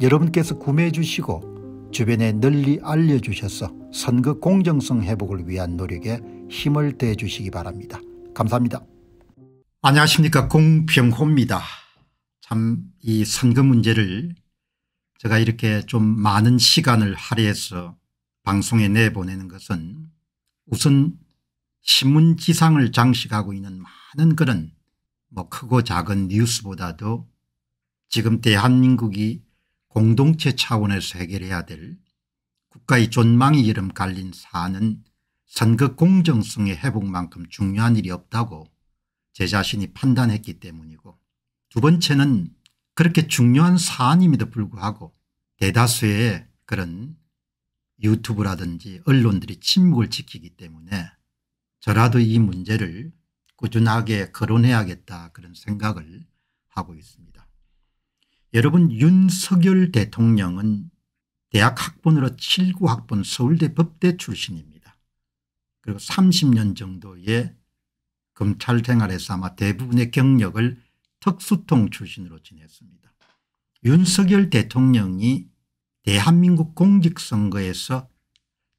여러분께서 구매해 주시고 주변에 널리 알려주셔서 선거 공정성 회복을 위한 노력에 힘을 대 주시기 바랍니다. 감사합니다. 안녕하십니까 공병호입니다. 참 이 선거 문제를 제가 이렇게 좀 많은 시간을 할애해서 방송에 내보내는 것은 우선 신문지상을 장식하고 있는 많은 그런 뭐 크고 작은 뉴스보다도 지금 대한민국이 공동체 차원에서 해결해야 될 국가의 존망이 이름 갈린 사안은 선거 공정성의 회복만큼 중요한 일이 없다고 제 자신이 판단했기 때문이고 두 번째는 그렇게 중요한 사안임에도 불구하고 대다수의 그런 유튜브라든지 언론들이 침묵을 지키기 때문에 저라도 이 문제를 꾸준하게 거론해야겠다 그런 생각을 하고 있습니다. 여러분 윤석열 대통령은 대학 학번으로 7구 학번 서울대 법대 출신입니다. 그리고 30년 정도의 검찰 생활에서 아마 대부분의 경력을 특수통 출신으로 지냈습니다. 윤석열 대통령이 대한민국 공직선거에서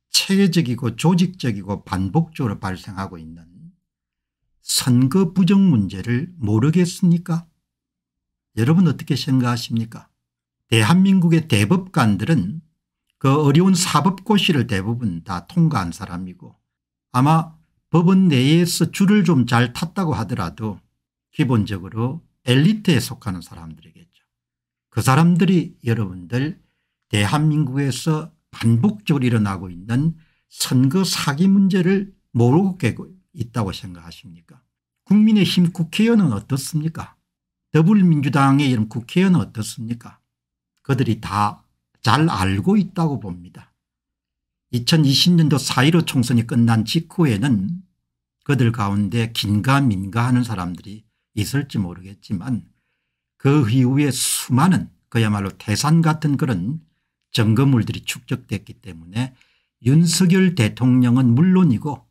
체계적이고 조직적이고 반복적으로 발생하고 있는 선거 부정 문제를 모르겠습니까 여러분 어떻게 생각하십니까 대한민국의 대법관들은 그 어려운 사법고시를 대부분 다 통과한 사람이고 아마 법원 내에서 줄을 좀 잘 탔다고 하더라도 기본적으로 엘리트에 속하는 사람들이겠죠. 그 사람들이 여러분들 대한민국에서 반복적으로 일어나고 있는 선거 사기 문제를 모르고 깨고 있다고 생각하십니까 국민의힘 국회의원은 어떻습니까 더불민주당의 이런 국회의원은 어떻습니까 그들이 다 잘 알고 있다고 봅니다. 2020년도 4.15 총선이 끝난 직후에는 그들 가운데 긴가민가 하는 사람들이 있을지 모르겠지만 그 이후에 수많은 그야말로 태산 같은 그런 점거물들이 축적됐기 때문에 윤석열 대통령은 물론이고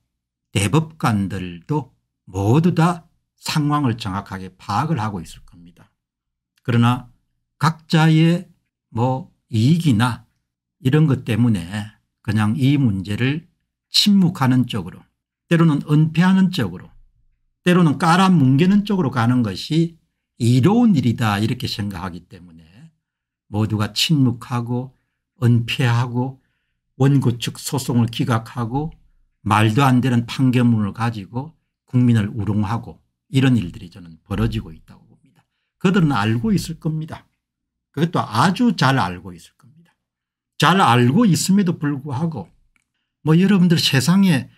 대법관들도 모두 다 상황을 정확하게 파악을 하고 있을 그러나 각자의 뭐 이익이나 이런 것 때문에 그냥 이 문제를 침묵하는 쪽으로 때로는 은폐하는 쪽으로 때로는 깔아뭉개는 쪽으로 가는 것이 이로운 일이다 이렇게 생각하기 때문에 모두가 침묵하고 은폐하고 원고 측 소송을 기각하고 말도 안 되는 판결문을 가지고 국민을 우롱하고 이런 일들이 저는 벌어지고 있다고 그들은 알고 있을 겁니다. 그것도 아주 잘 알고 있을 겁니다. 잘 알고 있음에도 불구하고 뭐 여러분들 세상에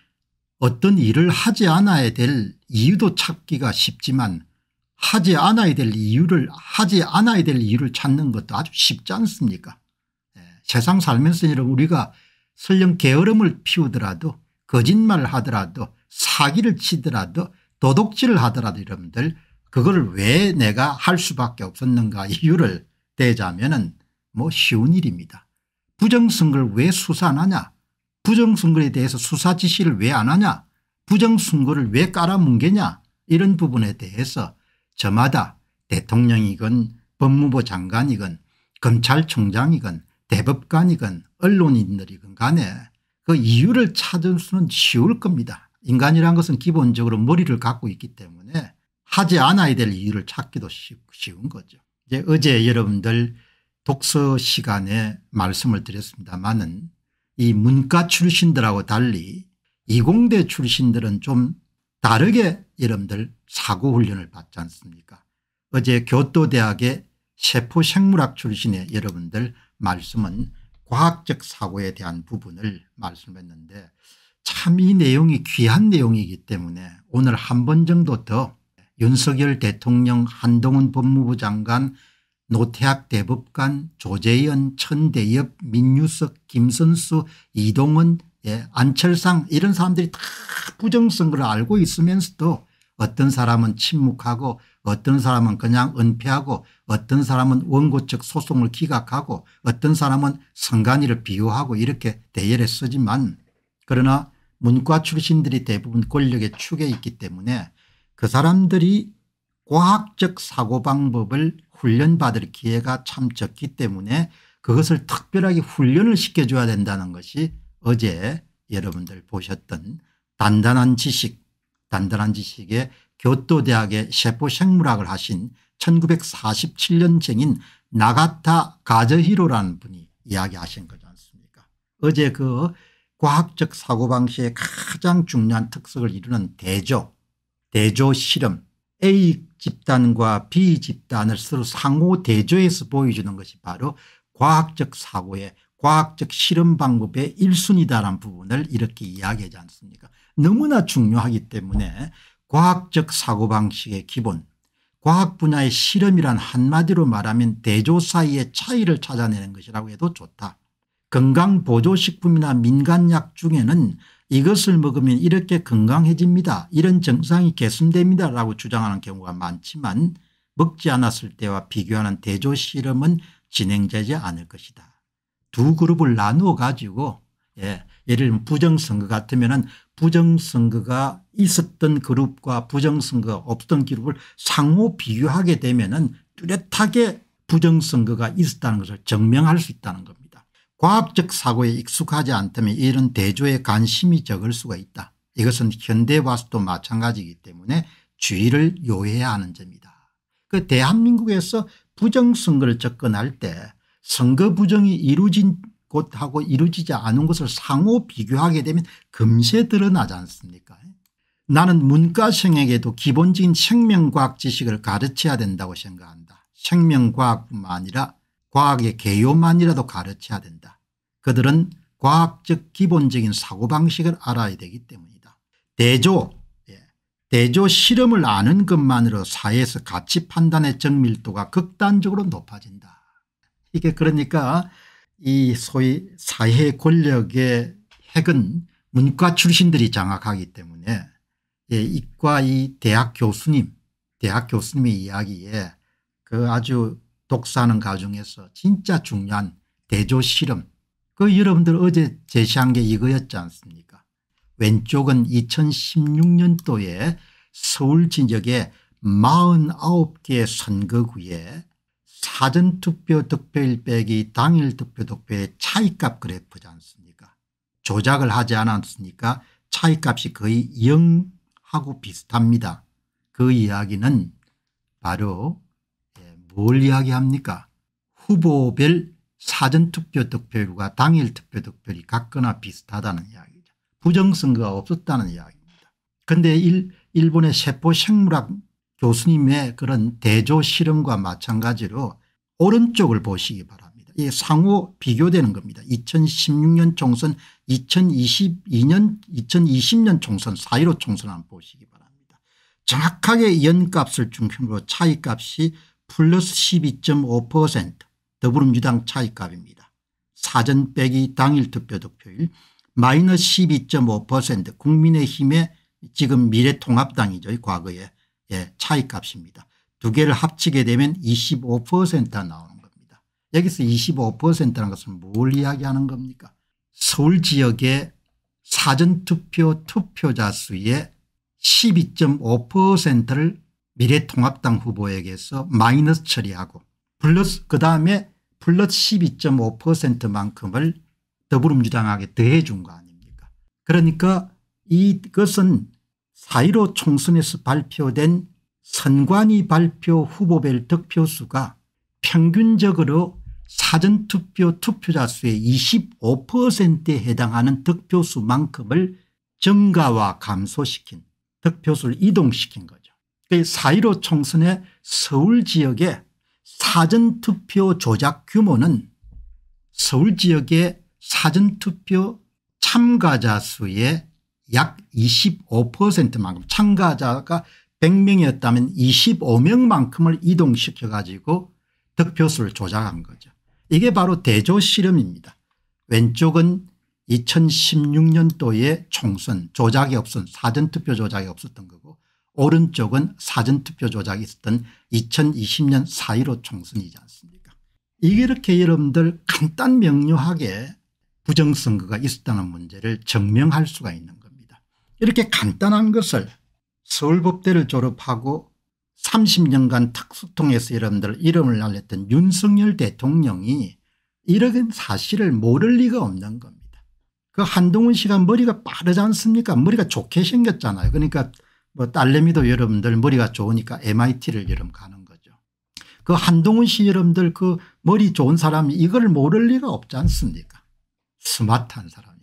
어떤 일을 하지 않아야 될 이유도 찾기가 쉽지만 하지 않아야 될 이유를 하지 않아야 될 이유를 찾는 것도 아주 쉽지 않습니까 예. 세상 살면서 우리가 설령 게으름을 피우더라도 거짓말을 하더라도 사기를 치더라도 도둑질을 하더라도 여러분들 그걸 왜 내가 할 수밖에 없었는가 이유를 대자면 은뭐 쉬운 일입니다. 부정선거를 왜 수사 안 하냐 부정선거에 대해서 수사 지시를 왜 안 하냐 부정선거를 왜 깔아뭉개냐 이런 부분에 대해서 저마다 대통령이건 법무부 장관이건 검찰총장이건 대법관이건 언론인들이건 간에 그 이유를 찾을 수는 쉬울 겁니다. 인간이란 것은 기본적으로 머리를 갖고 있기 때문에 하지 않아야 될 이유를 찾기도 쉬운 거죠. 이제 어제 여러분들 독서 시간에 말씀을 드렸습니다만은 이 문과 출신들하고 달리 이공대 출신들은 좀 다르게 여러분들 사고훈련을 받지 않습니까 어제 교토대학의 세포생물학 출신의 여러분들 말씀은 과학적 사고에 대한 부분을 말씀했는데 참 이 내용이 귀한 내용이기 때문에 오늘 한 번 정도 더 윤석열 대통령 한동훈 법무부 장관 노태학 대법관 조재현 천대엽 민유석 김선수 이동은 예, 안철상 이런 사람들이 다 부정선거를 알고 있으면서도 어떤 사람은 침묵하고 어떤 사람은 그냥 은폐하고 어떤 사람은 원고 측 소송을 기각하고 어떤 사람은 선관위를 비유하고 이렇게 대열에 쓰지만 그러나 문과 출신들이 대부분 권력의 축에 있기 때문에 그 사람들이 과학적 사고방법을 훈련받을 기회가 참 적기 때문에 그것을 특별하게 훈련을 시켜줘야 된다는 것이 어제 여러분들 보셨던 단단한 지식 단단한 지식의 교토대학의 세포생물학을 하신 1947년생인 나가타 가저히로라는 분이 이야기하신 거지 않습니까 어제 그 과학적 사고방식의 가장 중요한 특성을 이루는 대조 대조 실험 A 집단과 B 집단을 서로 상호 대조해서 보여주는 것이 바로 과학적 사고의 과학적 실험 방법의 일순위다라는 부분을 이렇게 이야기하지 않습니까 너무나 중요하기 때문에 과학적 사고방식의 기본 과학 분야의 실험이란 한마디로 말하면 대조 사이의 차이를 찾아내는 것이라고 해도 좋다. 건강보조식품이나 민간약 중에는 이것을 먹으면 이렇게 건강해집니다. 이런 증상이 개선됩니다. 라고 주장하는 경우가 많지만 먹지 않았을 때와 비교하는 대조 실험은 진행되지 않을 것이다. 두 그룹을 나누어 가지고 예, 예를 들면 부정선거 같으면 은 부정선거가 있었던 그룹과 부정선거가 없던 그룹을 상호 비교하게 되면 은 뚜렷하게 부정선거가 있었다는 것을 증명할 수 있다는 겁니다. 과학적 사고에 익숙하지 않다면 이런 대조에 관심이 적을 수가 있다. 이것은 현대와서도 마찬가지이기 때문에 주의를 요해야 하는 점이다. 그 대한민국에서 부정선거를 접근할 때 선거 부정이 이루어진 곳하고 이루어지지 않은 것을 상호 비교하게 되면 금세 드러나지 않습니까 나는 문과생에게도 기본적인 생명과학 지식을 가르쳐야 된다고 생각한다. 생명과학뿐만 아니라 과학의 개요만이라도 가르쳐야 된다. 그들은 과학적 기본적인 사고방식을 알아야 되기 때문이다. 대조 예, 대조 실험을 아는 것만으로 사회에서 가치 판단의 정밀도가 극단적으로 높아진다. 이게 그러니까 이 소위 사회 권력의 핵은 문과 출신들이 장악하기 때문에 예, 이과 이 대학 교수님 대학 교수님의 이야기에 그 아주 독사하는 과정에서 진짜 중요한 대조 실험 그 여러분들 어제 제시한 게 이거였지 않습니까 왼쪽은 2016년도에 서울 진역의 49개 선거구에 사전투표 득표일 빼기 당일 투표 득표의 차이값 그래프지 않습니까 조작을 하지 않았으니까 차이값이 거의 0하고 비슷합니다. 그 이야기는 바로 뭘 이야기합니까 후보별 사전투표 득표율과 당일 투표 득표율이 같거나 비슷하다는 이야기죠. 부정선거가 없었다는 이야기입니다. 그런데 일본의 세포생물학 교수님의 그런 대조 실험과 마찬가지로 오른쪽을 보시기 바랍니다. 이 상호 비교되는 겁니다. 2016년 총선 2022년 2020년 총선 사이로 총선 한번 보시기 바랍니다. 정확하게 연값을 중심으로 차이값이 플러스 12.5% 더불어민주당 차익값입니다. 사전 빼기 당일 투표 득표율 마이너스 12.5% 국민의힘의 지금 미래통합당이죠. 과거에 예, 차익값입니다. 두 개를 합치게 되면 25%가 나오는 겁니다. 여기서 25%라는 것은 뭘 이야기하는 겁니까 서울 지역의 사전투표 투표자 수의 12.5%를 미래통합당 후보에게서 마이너스 처리하고 플러스 그다음에 플러스 12.5%만큼을 더불어민주당에게 더해 준거 아닙니까 그러니까 이것은 4 1 5 총선에서 발표된 선관위 발표 후보별 득표수가 평균적으로 사전투표 투표자 수의 25%에 해당하는 득표수만큼을 증가와 감소시킨 득표수를 이동시킨 거예요. 4.15 총선의 서울 지역의 사전투표 조작 규모는 서울 지역의 사전투표 참가자 수의 약 25%만큼 참가자가 100명이었다면 25명만큼을 이동시켜 가지고 득표수를 조작한 거죠. 이게 바로 대조실험입니다. 왼쪽은 2016년도에 총선 조작이 없은 사전투표 조작이 없었던 거고 오른쪽은 사전투표 조작이 있었던 2020년 4.15 총선이지 않습니까 이렇게 여러분들 간단 명료하게 부정선거가 있었다는 문제를 증명할 수가 있는 겁니다. 이렇게 간단한 것을 서울법대를 졸업하고 30년간 특수통에서 여러분들 이름을 날렸던 윤석열 대통령이 이런 사실을 모를 리가 없는 겁니다. 그 한동훈 씨가 머리가 빠르지 않습니까 머리가 좋게 생겼잖아요. 그러니까 뭐 딸내미도 여러분들 머리가 좋으니까 MIT를 여러분 가는 거죠. 그 한동훈 씨 여러분들 그 머리 좋은 사람이 이걸 모를 리가 없지 않습니까? 스마트한 사람이.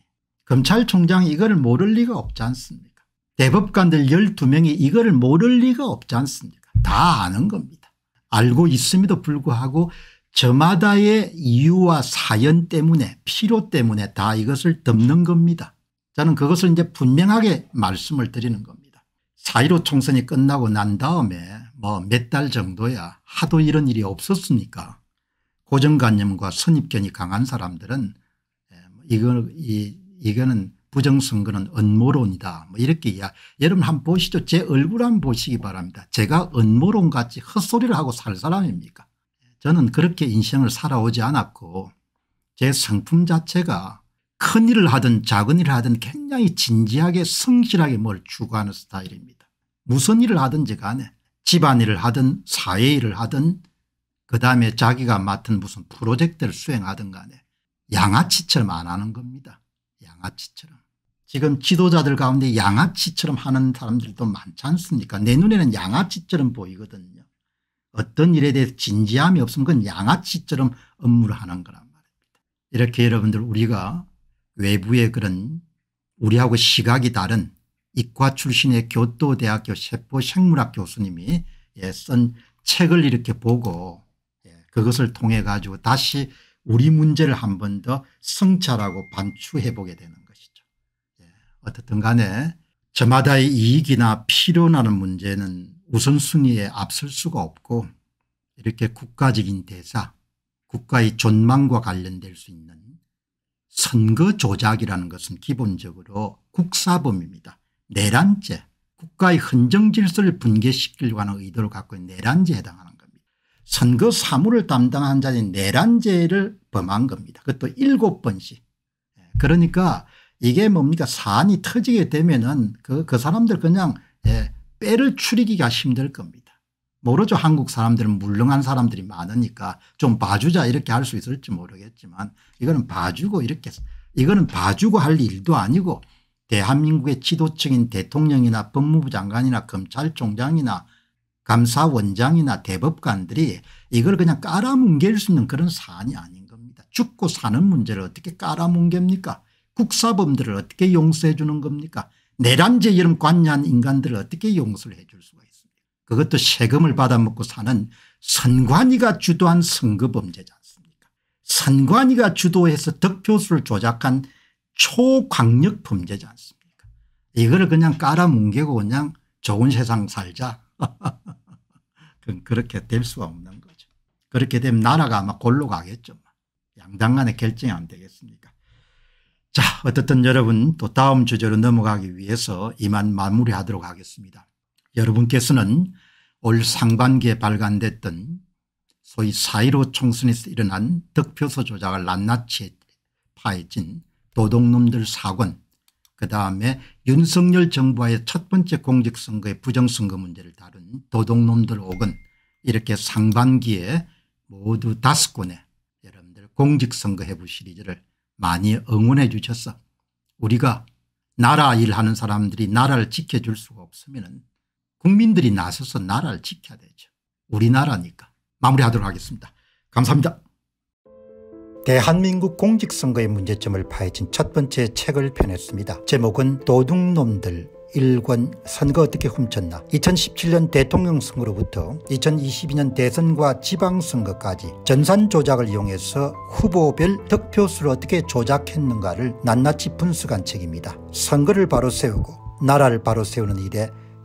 검찰총장이 이걸 모를 리가 없지 않습니까? 대법관들 12명이 이걸 모를 리가 없지 않습니까? 다 아는 겁니다. 알고 있음에도 불구하고 저마다의 이유와 사연 때문에 필요 때문에 다 이것을 덮는 겁니다. 저는 그것을 이제 분명하게 말씀을 드리는 겁니다. 4.15 총선이 끝나고 난 다음에 뭐 몇 달 정도야 하도 이런 일이 없었으니까 고정관념과 선입견이 강한 사람들은 예, 뭐 이거, 이, 이거는 부정선거는 음모론이다 뭐 이렇게 이야 여러분 한 번 보시죠. 제 얼굴 한번 보시기 바랍니다. 제가 음모론 같이 헛소리를 하고 살 사람입니까 저는 그렇게 인생을 살아오지 않았고 제 성품 자체가 큰 일을 하든 작은 일을 하든 굉장히 진지하게 성실하게 뭘 추구하는 스타일입니다. 무슨 일을 하든지 간에 집안일을 하든 사회일을 하든 그다음에 자기가 맡은 무슨 프로젝트를 수행하든 간에 양아치처럼 안 하는 겁니다. 양아치처럼. 지금 지도자들 가운데 양아치처럼 하는 사람들도 많지 않습니까 내 눈에는 양아치처럼 보이거든요. 어떤 일에 대해서 진지함이 없으면 그건 양아치처럼 업무를 하는 거란 말입니다. 이렇게 여러분들 우리가 외부의 글은 우리하고 시각이 다른 이과 출신의 교토대학교 세포생물학 교수님이 예, 쓴 책을 이렇게 보고 예, 그것을 통해 가지고 다시 우리 문제를 한 번 더 성찰하고 반추해 보게 되는 것이죠. 예, 어떻든 간에 저마다의 이익이나 필요나는 문제는 우선순위에 앞설 수가 없고 이렇게 국가적인 대사 국가의 존망과 관련될 수 있는 선거 조작이라는 것은 기본적으로 국사범입니다. 내란죄 국가의 헌정 질서를 붕괴시키려고 하는 의도를 갖고 있는 내란죄에 해당하는 겁니다. 선거 사무를 담당한 자는 내란죄를 범한 겁니다. 그것도 일곱 번씩. 예, 그러니까 이게 뭡니까 사안이 터지게 되면은 그, 그 사람들 그냥 예, 뼈를 추리기가 힘들 겁니다. 모르죠. 한국 사람들은 물렁한 사람들이 많으니까 좀 봐주자 이렇게 할 수 있을지 모르겠지만 이거는 봐주고 이렇게 이거는 봐주고 할 일도 아니고 대한민국의 지도층인 대통령이나 법무부 장관이나 검찰총장이나 감사원장이나 대법관들이 이걸 그냥 깔아뭉갤 수 있는 그런 사안이 아닌 겁니다. 죽고 사는 문제를 어떻게 깔아뭉갭니까 국사범들을 어떻게 용서해 주는 겁니까 내란죄 이름 관여한 인간들을 어떻게 용서를 해 줄 수가 있습니까 그것도 세금을 받아먹고 사는 선관위가 주도한 선거범죄지 않습니까 선관위가 주도해서 득표수를 조작한 초광력 범죄지 않습니까 이거 그냥 깔아뭉개고 그냥 좋은 세상 살자 그렇게 될 수가 없는 거죠 그렇게 되면 나라가 아마 골로 가겠죠 양당 간의 결정이 안 되겠습니까 자 어떻든 여러분 또 다음 주제로 넘어가기 위해서 이만 마무리하도록 하겠습니다 여러분께서는 올 상반기에 발간됐던 소위 4.15 총선에서 일어난 득표소 조작을 낱낱이 파헤친 도둑놈들 사건 그다음에 윤석열 정부와의 첫 번째 공직선거의 부정선거 문제를 다룬 도둑놈들 오건 이렇게 상반기에 모두 다섯 권의 여러분들 공직선거 해부 시리즈를 많이 응원해 주셔서 우리가 나라 일하는 사람들이 나라를 지켜줄 수가 없으면 국민들이 나서서 나라를 지켜야 되죠. 우리나라니까. 마무리하도록 하겠습니다. 감사합니다. 대한민국 공직선거의 문제점을 파헤친 첫 번째 책을 펴냈습니다. 제목은 도둑놈들 일권 선거 어떻게 훔쳤나 2017년 대통령 선거로부터 2022년 대선과 지방선거까지 전산 조작을 이용해서 후보별 득표수를 어떻게 조작했는가를 낱낱이 분석한 책입니다. 선거를 바로 세우고 나라를 바로 세우는 일에